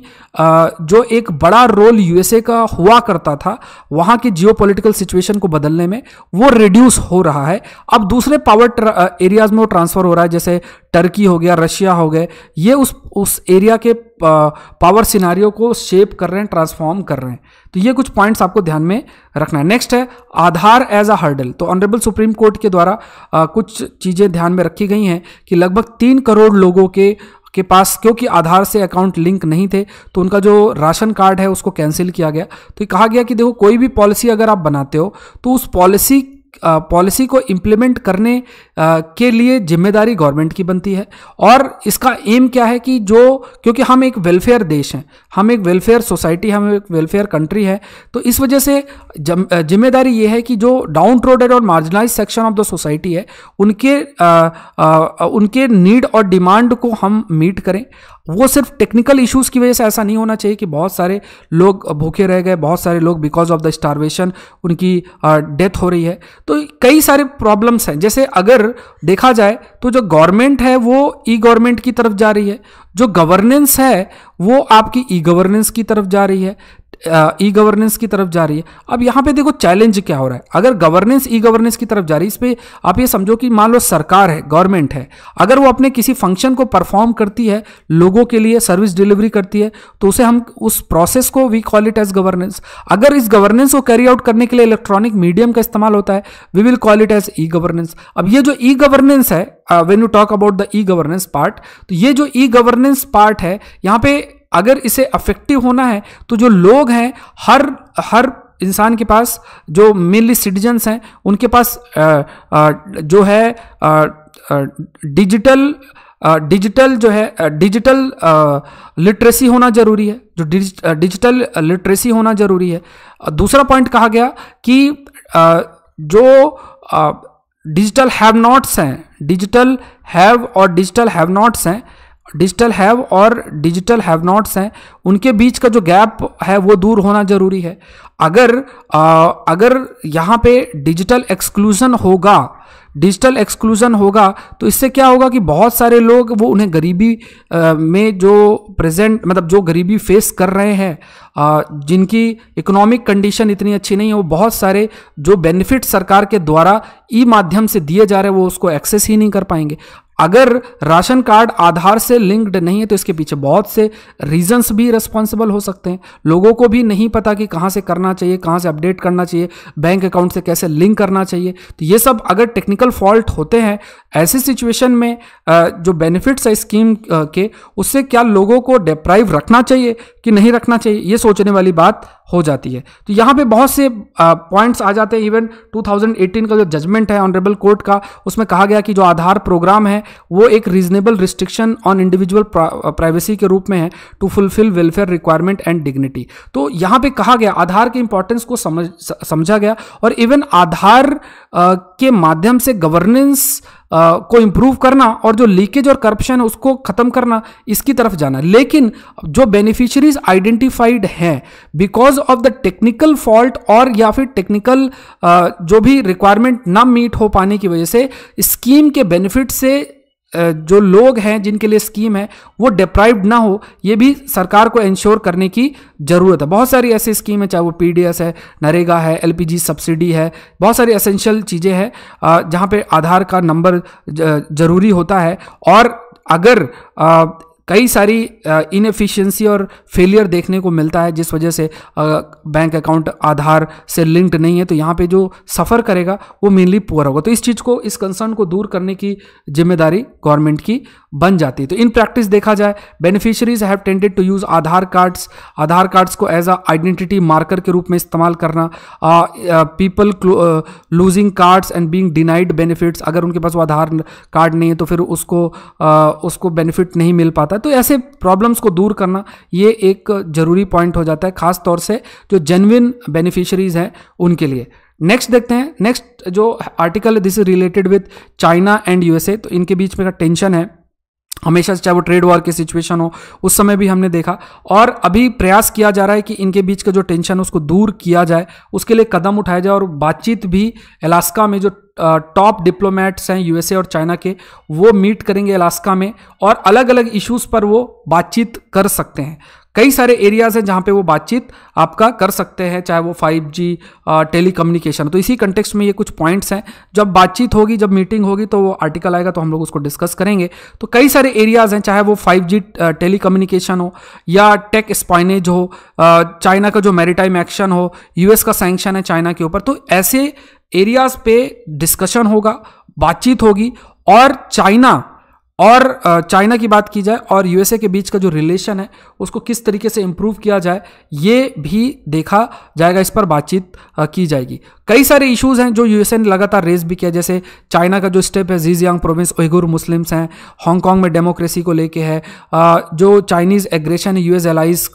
[SPEAKER 1] जो एक बड़ा रोल यूएसए का हुआ करता था वहाँ की जियो सिचुएशन को बदलने में वो रिड्यूस हो रहा है अब दूसरे पावर एरियाज में वो ट्रांसफ़र हो रहा है जैसे टर्की हो गया रशिया हो गए ये उस उस एरिया के पावर सिनारियो को शेप कर रहे हैं ट्रांसफॉर्म कर रहे हैं तो ये कुछ पॉइंट्स आपको ध्यान में रखना है नेक्स्ट है आधार एज अ हर्डल तो ऑनरेबल सुप्रीम कोर्ट के द्वारा आ, कुछ चीज़ें ध्यान में रखी गई हैं कि लगभग तीन करोड़ लोगों के के पास क्योंकि आधार से अकाउंट लिंक नहीं थे तो उनका जो राशन कार्ड है उसको कैंसिल किया गया तो कहा गया कि देखो कोई भी पॉलिसी अगर आप बनाते हो तो उस पॉलिसी पॉलिसी को इम्प्लीमेंट करने के लिए जिम्मेदारी गवर्नमेंट की बनती है और इसका एम क्या है कि जो क्योंकि हम एक वेलफेयर देश हैं हम एक वेलफेयर सोसाइटी हम एक वेलफेयर कंट्री है तो इस वजह से जिम्मेदारी ये है कि जो डाउन ट्रोडेड और marginalise section of the society है उनके आ, आ, उनके नीड और डिमांड को हम मीट करें वो सिर्फ टेक्निकल इश्यूज की वजह से ऐसा नहीं होना चाहिए कि बहुत सारे लोग भूखे रह गए बहुत सारे लोग बिकॉज ऑफ द स्टारवेशन उनकी डेथ हो रही है तो कई सारे प्रॉब्लम्स हैं जैसे अगर अगर देखा जाए तो जो गवर्नमेंट है वो ई गवर्नमेंट की तरफ जा रही है जो गवर्नेंस है वो आपकी ई गवर्नेंस की तरफ जा रही है ई गवर्नेंस की तरफ जा रही है अब यहाँ पे देखो चैलेंज क्या हो रहा है अगर गवर्नेंस ई गवर्नेंस की तरफ जा रही है इस पर आप ये समझो कि मान लो सरकार है गवर्नमेंट है अगर वो अपने किसी फंक्शन को परफॉर्म करती है लोगों के लिए सर्विस डिलीवरी करती है तो उसे हम उस प्रोसेस को we call it as governance अगर इस गवर्नेंस को कैरी आउट करने के लिए इलेक्ट्रॉनिक मीडियम का इस्तेमाल होता है we will call it as e governance अब ये जो ई गवर्नेंस है when you talk about the e governance part तो ये जो ई गवर्नेंस पार्ट है यहाँ पे अगर इसे अफेक्टिव होना है तो जो लोग हैं हर हर इंसान के पास जो मेनली सिटीजन्स हैं उनके पास आ, आ, जो है डिजिटल डिजिटल जो है डिजिटल लिटरेसी होना जरूरी है जो डिजिटल लिटरेसी होना जरूरी है दूसरा पॉइंट कहा गया कि जो डिजिटल हैव नॉट्स हैं डिजिटल हैव और डिजिटल हैव नॉट्स हैं डिजिटल हैव और डिजिटल हैव नॉट्स हैं उनके बीच का जो गैप है वो दूर होना ज़रूरी है अगर आ, अगर यहाँ पे डिजिटल एक्सक्लूज़न होगा डिजिटल एक्सक्लूज़न होगा तो इससे क्या होगा कि बहुत सारे लोग वो उन्हें गरीबी आ, में जो प्रेजेंट मतलब जो गरीबी फेस कर रहे हैं आ, जिनकी इकोनॉमिक कंडीशन इतनी अच्छी नहीं है वो बहुत सारे जो बेनिफिट सरकार के द्वारा ई माध्यम से दिए जा रहे हैं वो उसको एक्सेस ही नहीं कर पाएंगे अगर राशन कार्ड आधार से लिंक्ड नहीं है तो इसके पीछे बहुत से रीजंस भी रिस्पॉन्सिबल हो सकते हैं लोगों को भी नहीं पता कि कहाँ से करना चाहिए कहाँ से अपडेट करना चाहिए बैंक अकाउंट से कैसे लिंक करना चाहिए तो ये सब अगर टेक्निकल फॉल्ट होते हैं ऐसी सिचुएशन में जो बेनिफिट्स है स्कीम के उससे क्या लोगों को डिप्राइव रखना चाहिए कि नहीं रखना चाहिए ये सोचने वाली बात हो जाती है तो यहाँ पे बहुत से पॉइंट्स आ जाते हैं इवन 2018 का जो जजमेंट है ऑनरेबल कोर्ट का उसमें कहा गया कि जो आधार प्रोग्राम है वो एक reasonable restriction on individual privacy के रूप में है to fulfil welfare requirement and dignity तो यहाँ पे कहा गया आधार के इंपॉर्टेंस को समझ समझा गया और इवन आधार आ, के माध्यम से गवर्नेंस को इम्प्रूव करना और जो लीकेज और करप्शन है उसको ख़त्म करना इसकी तरफ जाना लेकिन जो बेनिफिशरीज आइडेंटिफाइड हैं because of the technical fault और या फिर टेक्निकल जो भी रिक्वायरमेंट ना मीट हो पाने की वजह से स्कीम के बेनिफिट से जो लोग हैं जिनके लिए स्कीम है वो डिप्राइव्ड ना हो ये भी सरकार को इंश्योर करने की ज़रूरत है बहुत सारी ऐसी स्कीम है चाहे वो पी है नरेगा है एल सब्सिडी है बहुत सारी एसेंशियल चीज़ें हैं जहाँ पर आधार का नंबर ज़रूरी होता है और अगर कई सारी इनफिशियंसी और फेलियर देखने को मिलता है जिस वजह से बैंक अकाउंट आधार से लिंक्ड नहीं है तो यहाँ पे जो सफ़र करेगा वो मेनली पुअर होगा तो इस चीज़ को इस कंसर्न को दूर करने की जिम्मेदारी गवर्नमेंट की बन जाती है तो इन प्रैक्टिस देखा जाए beneficiaries have tended to use Aadhaar cards Aadhaar cards को एज अ आइडेंटिटी मार्कर के रूप में इस्तेमाल करना people losing cards and being denied benefits अगर उनके पास वो आधार कार्ड नहीं है तो फिर उसको uh, उसको बेनिफिट नहीं मिल पाता तो ऐसे प्रॉब्लम्स को दूर करना ये एक ज़रूरी पॉइंट हो जाता है खास तौर से जो जेनविन बेनिफिशरीज हैं उनके लिए नेक्स्ट देखते हैं नेक्स्ट जो आर्टिकल है this is related with China and USA तो इनके बीच में का टेंशन है हमेशा चाहे वो ट्रेड वॉर की सिचुएशन हो उस समय भी हमने देखा और अभी प्रयास किया जा रहा है कि इनके बीच का जो टेंशन है उसको दूर किया जाए उसके लिए कदम उठाया जाए और बातचीत भी अलास्का में जो टॉप डिप्लोमेट्स हैं यूएसए और चाइना के वो मीट करेंगे अलास्का में और अलग अलग इश्यूज़ पर वो बातचीत कर सकते हैं कई सारे एरियाज़ हैं जहाँ पे वो बातचीत आपका कर सकते हैं चाहे वो 5G कम्युनिकेशन तो इसी कंटेक्स्ट में ये कुछ पॉइंट्स हैं जब बातचीत होगी जब मीटिंग होगी तो वो आर्टिकल आएगा तो हम लोग उसको डिस्कस करेंगे तो कई सारे एरियाज़ हैं चाहे वो 5G कम्युनिकेशन हो या टेक स्पाइनेज हो चाइना का जो मेरीटाइम एक्शन हो यूएस का सैंक्शन है चाइना के ऊपर तो ऐसे एरियाज़ पे डिस्कशन होगा बातचीत होगी और चाइना और चाइना की बात की जाए और यूएसए के बीच का जो रिलेशन है उसको किस तरीके से इम्प्रूव किया जाए ये भी देखा जाएगा इस पर बातचीत की जाएगी कई सारे इश्यूज हैं जो यूएसए ने लगातार रेज भी किया जैसे चाइना का जो स्टेप है जीजियांग प्रोविंस उइगुर मुस्लिम्स हैं हांगकांग में डेमोक्रेसी को लेके है जो चाइनीज़ एग्रेशन है यूएस एलाइज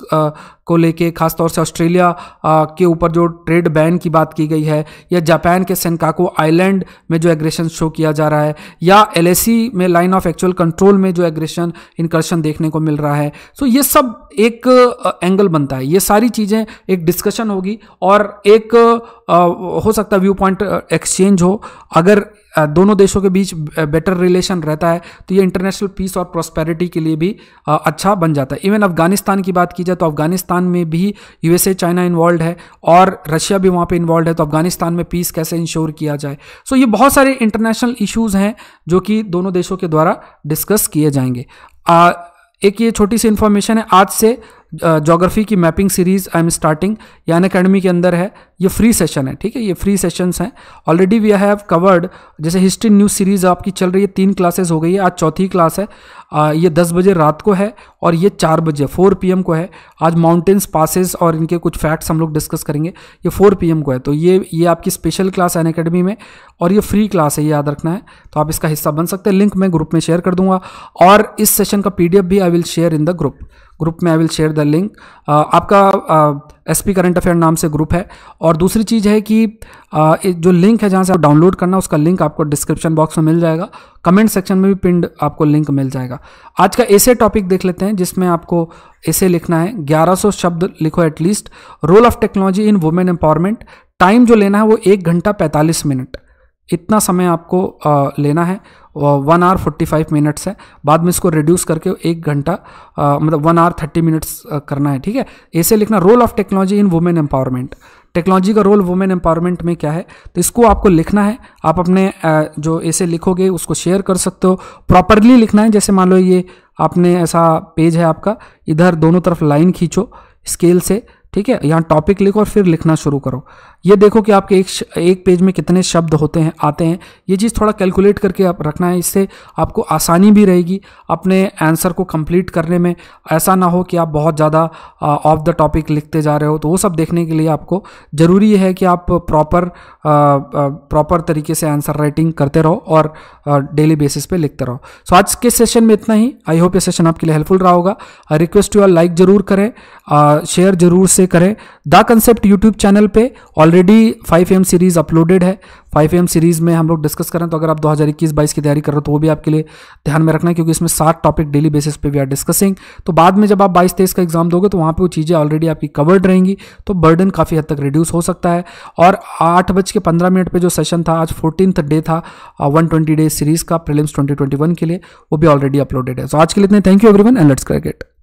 [SPEAKER 1] को लेके खासतौर से ऑस्ट्रेलिया के ऊपर जो ट्रेड बैन की बात की गई है या जापान के सेनकाको आइलैंड में जो एग्रेशन शो किया जा रहा है या एल में लाइन ऑफ एक्चुअल कंट्रोल में जो एग्रेशन इनकर्शन देखने को मिल रहा है सो ये सब एक एंगल बनता है ये सारी चीज़ें एक डिस्कशन होगी और एक हो सकता है व्यू पॉइंट एक्सचेंज हो अगर uh, दोनों देशों के बीच बेटर uh, रिलेशन रहता है तो ये इंटरनेशनल पीस और प्रॉस्पेरिटी के लिए भी uh, अच्छा बन जाता है इवन अफगानिस्तान की बात की जाए तो अफगानिस्तान में भी यूएसए चाइना इन्वॉल्व है और रशिया भी वहाँ पे इन्वॉल्व है तो अफगानिस्तान में पीस कैसे इंश्योर किया जाए सो ये बहुत सारे इंटरनेशनल इशूज़ हैं जो कि दोनों देशों के द्वारा डिस्कस किए जाएंगे आ, एक ये छोटी सी इन्फॉर्मेशन है आज से जोग्राफ़ी की mapping series I am starting यान अकेडमी के अंदर है ये फ्री सेशन है ठीक है ये फ्री सेशंस हैं ऑलरेडी वी हैव कवर्ड जैसे हिस्ट्री न्यूज़ सीरीज़ आपकी चल रही है तीन क्लासेस हो गई है आज चौथी क्लास है आ, ये दस बजे रात को है और ये चार बजे फोर पी को है आज माउंटेन्स पासिस और इनके कुछ फैक्ट्स हम लोग डिस्कस करेंगे ये फोर पी को है तो ये ये आपकी स्पेशल क्लास एन अकेडमी में और ये फ्री क्लास है ये याद रखना है तो आप इसका हिस्सा बन सकते हैं लिंक मैं ग्रुप में शेयर कर दूंगा और इस सेशन का पी भी I will share in the group group में I will share the link आपका एस पी करंट अफेयर नाम से ग्रुप है और दूसरी चीज़ है कि आ, जो लिंक है जहाँ से आप डाउनलोड करना उसका लिंक आपको डिस्क्रिप्शन बॉक्स में मिल जाएगा कमेंट सेक्शन में भी पिंड आपको लिंक मिल जाएगा आज का ऐसे टॉपिक देख लेते हैं जिसमें आपको ऐसे लिखना है 1100 शब्द लिखो at least role of technology in women empowerment time जो लेना है वो एक घंटा पैंतालीस मिनट इतना समय आपको आ, लेना है one hour forty five minutes है बाद में इसको रिड्यूस करके एक घंटा मतलब वन आवर थर्टी मिनट्स करना है ठीक है ऐसे लिखना role of technology in women empowerment technology का रोल वुमेन एम्पावरमेंट में क्या है तो इसको आपको लिखना है आप अपने जो ऐसे लिखोगे उसको शेयर कर सकते हो प्रॉपरली लिखना है जैसे मान लो ये आपने ऐसा पेज है आपका इधर दोनों तरफ लाइन खींचो स्केल से ठीक है यहाँ टॉपिक लिखो और फिर लिखना शुरू करो ये देखो कि आपके एक एक पेज में कितने शब्द होते हैं आते हैं ये चीज़ थोड़ा कैलकुलेट करके आप रखना है इससे आपको आसानी भी रहेगी अपने आंसर को कंप्लीट करने में ऐसा ना हो कि आप बहुत ज़्यादा ऑफ द टॉपिक लिखते जा रहे हो तो वो सब देखने के लिए आपको ज़रूरी है कि आप प्रॉपर प्रॉपर तरीके से आंसर राइटिंग करते रहो और डेली बेसिस पर लिखते रहो सो आज के सेशन में इतना ही आई होप ये सेशन आपके लिए हेल्पफुल रहा होगा रिक्वेस्ट यू आर लाइक ज़रूर करें शेयर ज़रूर से करें द कंसेप्ट यूट्यूब चैनल पे already five M series uploaded है फाइव एम सीरीज़ में हम लोग डिस्कस करें तो अगर आप दो हज़ार इक्कीस बाईस की तैयारी कर रहे हो तो वो भी आपके लिए ध्यान में रखना है क्योंकि इसमें सात टॉपिक डेली बेसिस पे वी आर डिस्कसिंग तो बाद में जब आप बाईस तेईस का एग्जाम दोगे तो वहाँ पर वो चीज़ें ऑलरेडी आपकी कवर्ड रहेंगी तो बर्डन काफ़ी हद तक रिड्यूस हो सकता है और आठ बज के पंद्रह मिनट पर जो सेशन था आज फोर्टीनथ डे था वन ट्वेंटी डे सीरीज़ का प्रिलिम्स ट्वेंटी ट्वेंटी वन के लिए वो भी ऑलरेडी अपलोडेड है सो आज के लिए इतने thank you every and let's cricket